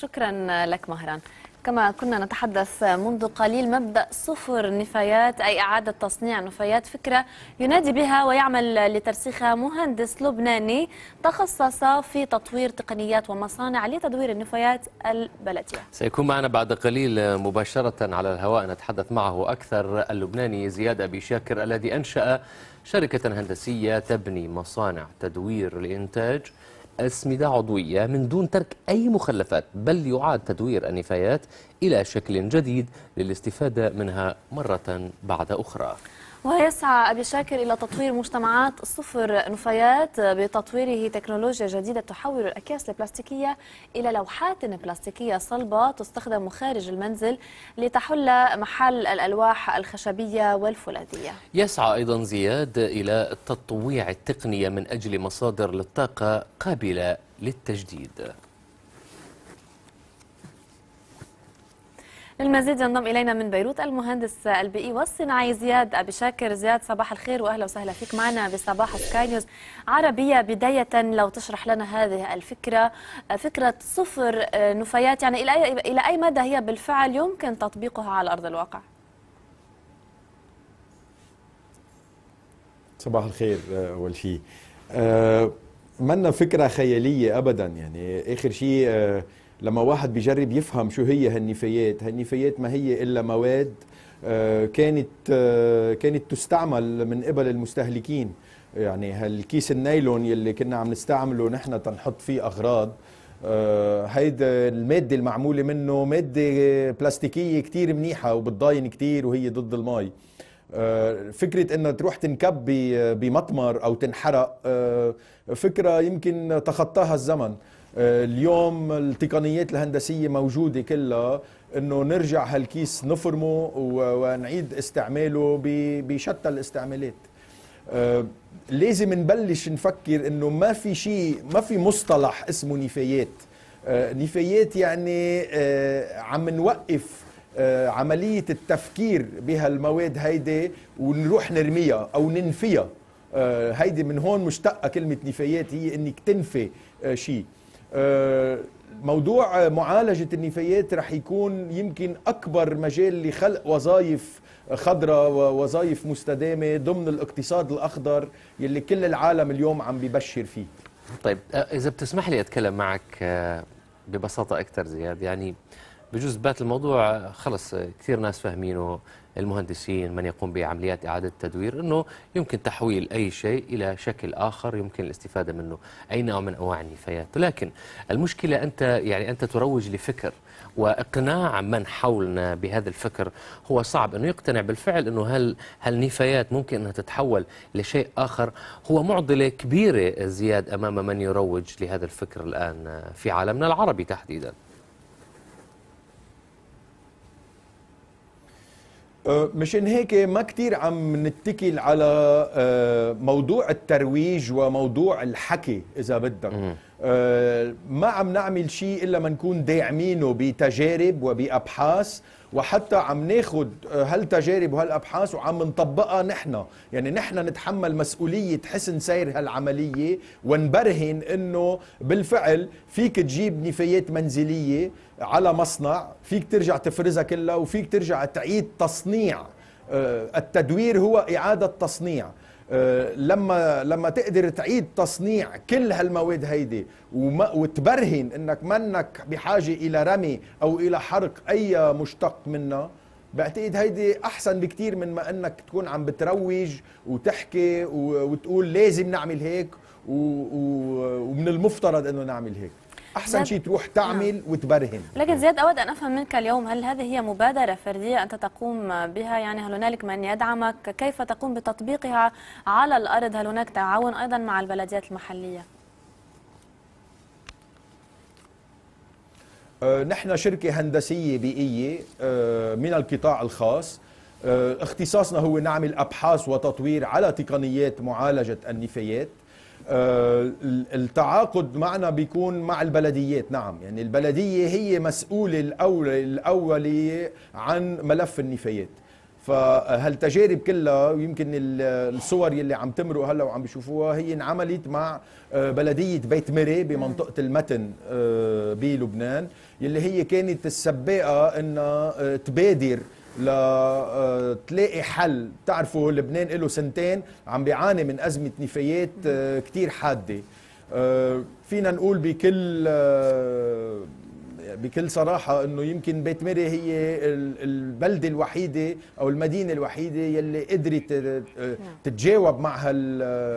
شكرا لك مهران كما كنا نتحدث منذ قليل مبدأ صفر نفايات أي إعادة تصنيع نفايات فكرة ينادي بها ويعمل لترسيخها مهندس لبناني تخصص في تطوير تقنيات ومصانع لتدوير النفايات البلدية سيكون معنا بعد قليل مباشرة على الهواء نتحدث معه أكثر اللبناني زياد أبي شاكر الذي أنشأ شركة هندسية تبني مصانع تدوير الإنتاج أسمدة عضوية من دون ترك أي مخلفات بل يعاد تدوير النفايات إلى شكل جديد للاستفادة منها مرة بعد أخرى ويسعى أبي شاكر إلى تطوير مجتمعات صفر نفايات بتطويره تكنولوجيا جديدة تحول الأكياس البلاستيكية إلى لوحات بلاستيكية صلبة تستخدم خارج المنزل لتحل محل الألواح الخشبية والفولاذية يسعى أيضا زياد إلى تطويع التقنية من أجل مصادر للطاقة قابلة للتجديد للمزيد ينضم إلينا من بيروت المهندس البيئي والصناعي زياد أبي شاكر زياد صباح الخير وأهلا وسهلا فيك معنا بصباح سكاي نيوز عربية بداية لو تشرح لنا هذه الفكرة فكرة صفر آه، نفايات يعني إلى أي, إلى أي مدى هي بالفعل يمكن تطبيقها على أرض الواقع؟ صباح الخير آه، أول شيء أه منا فكرة خيالية أبدا يعني آخر شيء أه لما واحد بيجرب يفهم شو هي هالنفايات هالنفايات ما هي إلا مواد آه، كانت آه، كانت تستعمل من قبل المستهلكين يعني هالكيس النايلون يلي كنا عم نستعمله نحن تنحط فيه أغراض آه، هيدا المادة المعمولة منه مادة بلاستيكية كتير منيحة وبتضاين كتير وهي ضد المي فكرة انها تروح تنكب بمطمر او تنحرق فكرة يمكن تخطاها الزمن آه، اليوم التقنيات الهندسيه موجوده كلها انه نرجع هالكيس نفرمه ونعيد استعماله بشتى الاستعمالات آه، لازم نبلش نفكر انه ما في شيء ما في مصطلح اسمه نفايات آه، نفايات يعني عم نوقف عملية التفكير بهالمواد هيدي ونروح نرميها أو ننفيها هيدي من هون مشتقة كلمة نفايات هي إنك تنفي شيء آه، موضوع معالجة النفايات رح يكون يمكن أكبر مجال لخلق وظائف خضراء ووظائف مستدامة ضمن الاقتصاد الأخضر يلي كل العالم اليوم عم ببشر فيه طيب آه، إذا بتسمح لي أتكلم معك آه، ببساطة أكثر زياد يعني بجوز بات الموضوع خلص كثير ناس فاهمينه المهندسين من يقوم بعمليات إعادة التدوير أنه يمكن تحويل أي شيء إلى شكل آخر يمكن الاستفادة منه أي نوع من أنواع النفايات ولكن المشكلة أنت يعني أنت تروج لفكر واقناع من حولنا بهذا الفكر هو صعب انه يقتنع بالفعل انه هل هل نفايات ممكن انها تتحول لشيء اخر هو معضله كبيره زياد امام من يروج لهذا الفكر الان في عالمنا العربي تحديدا أه، مشان هيك ما كتير عم نتكل على أه، موضوع الترويج وموضوع الحكي إذا بدك ما عم نعمل شيء الا ما نكون داعمينه بتجارب وبابحاث وحتى عم ناخد هالتجارب وهالابحاث وعم نطبقها نحن يعني نحن نتحمل مسؤوليه حسن سير هالعمليه ونبرهن انه بالفعل فيك تجيب نفايات منزليه على مصنع فيك ترجع تفرزها كلها وفيك ترجع تعيد تصنيع آه، التدوير هو اعاده تصنيع لما لما تقدر تعيد تصنيع كل هالمواد هيدي وتبرهن انك منك بحاجه الى رمي او الى حرق اي مشتق منها بعتقد هيدي احسن بكتير من ما انك تكون عم بتروج وتحكي وتقول لازم نعمل هيك ومن المفترض انه نعمل هيك احسن شيء تروح تعمل نعم. وتبرهن لكن زياد اود ان افهم منك اليوم هل هذه هي مبادره فرديه انت تقوم بها يعني هل هنالك من يدعمك كيف تقوم بتطبيقها على الارض هل هناك تعاون ايضا مع البلديات المحليه أه، نحن شركه هندسيه بيئيه أه، من القطاع الخاص أه، اختصاصنا هو نعمل ابحاث وتطوير على تقنيات معالجه النفايات آه، التعاقد معنا بيكون مع البلديات نعم يعني البلدية هي مسؤولة الأول الأولي عن ملف النفايات فهالتجارب كلها ويمكن الصور يلي عم تمروا هلا وعم بيشوفوها هي انعملت مع آه، بلديه بيت مري بمنطقه نعم. المتن آه، بلبنان يلي هي كانت السباقه انها تبادر لتلاقي آه، حل بتعرفوا لبنان له سنتين عم بيعاني من أزمة نفايات آه، كتير حادة آه، فينا نقول بكل بكل صراحة أنه يمكن بيت مري هي البلدة الوحيدة أو المدينة الوحيدة يلي قدرت نعم. تتجاوب مع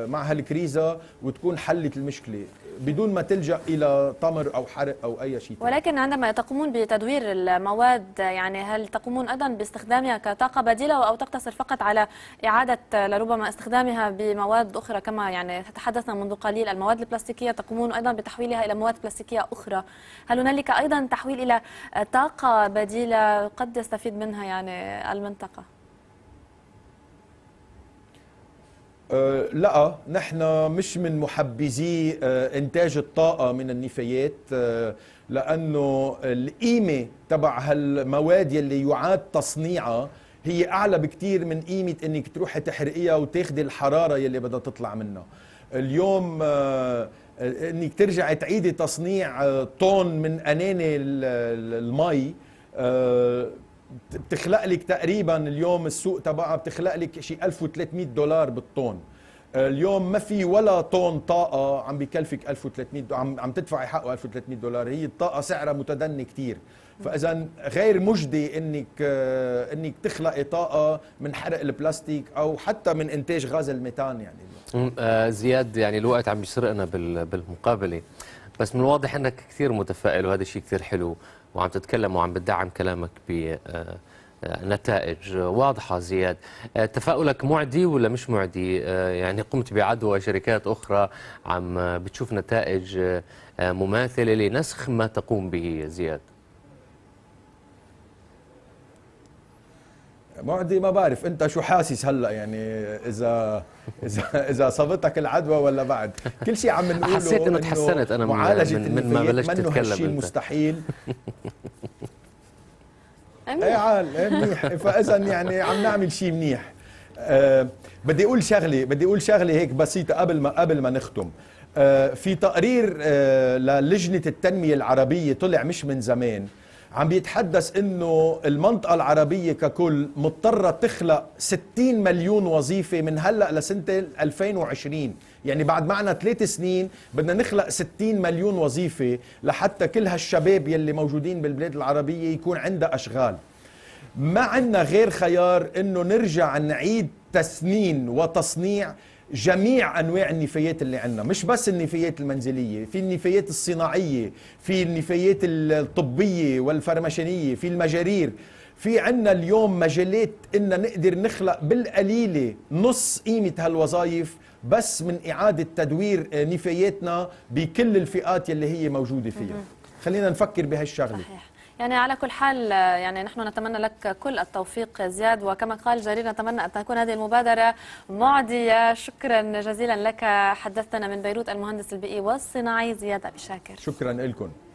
مع هالكريزة وتكون حلت المشكلة بدون ما تلجا الى تمر او حرق او اي شيء ولكن عندما تقومون بتدوير المواد يعني هل تقومون ايضا باستخدامها كطاقه بديله او تقتصر فقط على اعاده لربما استخدامها بمواد اخرى كما يعني تحدثنا منذ قليل المواد البلاستيكيه تقومون ايضا بتحويلها الى مواد بلاستيكيه اخرى هل هنالك ايضا تحويل الى طاقه بديله قد يستفيد منها يعني المنطقه آه، لا نحن مش من محبذي آه، انتاج الطاقه من النفايات آه، لانه القيمه تبع هالمواد يلي يعاد تصنيعها هي اعلى بكثير من قيمه انك تروحي تحرقيها وتاخذي الحراره يلي بدها تطلع منها اليوم انك ترجعي تعيدي تصنيع طن من اناني المي بتخلق لك تقريبا اليوم السوق تبعها بتخلق لك شيء 1300 دولار بالطن اليوم ما في ولا طن طاقة عم بكلفك 1300 عم عم تدفعي حقه 1300 دولار هي الطاقة سعرها متدني كثير فاذا غير مجدي انك انك تخلقي طاقه من حرق البلاستيك او حتى من انتاج غاز الميثان يعني آه، زياد يعني الوقت عم يسرقنا بالمقابله بس من الواضح انك كثير متفائل وهذا الشيء كثير حلو وعم تتكلم وعم بتدعم كلامك بنتائج آه، آه، آه، واضحة زياد تفاؤلك معدي ولا مش معدي يعني قمت بعدوى شركات أخرى عم بتشوف نتائج مماثلة لنسخ ما تقوم به زياد معدي ما بعرف انت شو حاسس هلا يعني اذا اذا اذا صابتك العدوى ولا بعد كل شيء عم نقوله حسيت انه تحسنت انا من, من, من ما بلشت تتكلم شيء مستحيل ايه عال ايه منيح فاذا يعني عم نعمل شيء منيح أه بدي اقول شغله بدي اقول شغله هيك بسيطه قبل ما قبل ما نختم أه في تقرير أه للجنه التنميه العربيه طلع مش من زمان عم بيتحدث انه المنطقه العربيه ككل مضطره تخلق 60 مليون وظيفه من هلا لسنه 2020 يعني بعد معنا ثلاث سنين بدنا نخلق 60 مليون وظيفه لحتى كل هالشباب يلي موجودين بالبلاد العربيه يكون عندها اشغال ما عندنا غير خيار انه نرجع نعيد تسنين وتصنيع جميع انواع النفايات اللي عندنا مش بس النفايات المنزليه في النفايات الصناعيه في النفايات الطبيه والفرمشانيه في المجارير في عنا اليوم مجالات إن نقدر نخلق بالقليلة نص قيمة هالوظائف بس من إعادة تدوير نفاياتنا بكل الفئات اللي هي موجودة فيها خلينا نفكر بهالشغلة صحيح. يعني على كل حال يعني نحن نتمنى لك كل التوفيق زياد وكما قال جرير نتمنى أن تكون هذه المبادرة معدية شكرا جزيلا لك حدثتنا من بيروت المهندس البيئي والصناعي زياد أبي شاكر شكرا لكم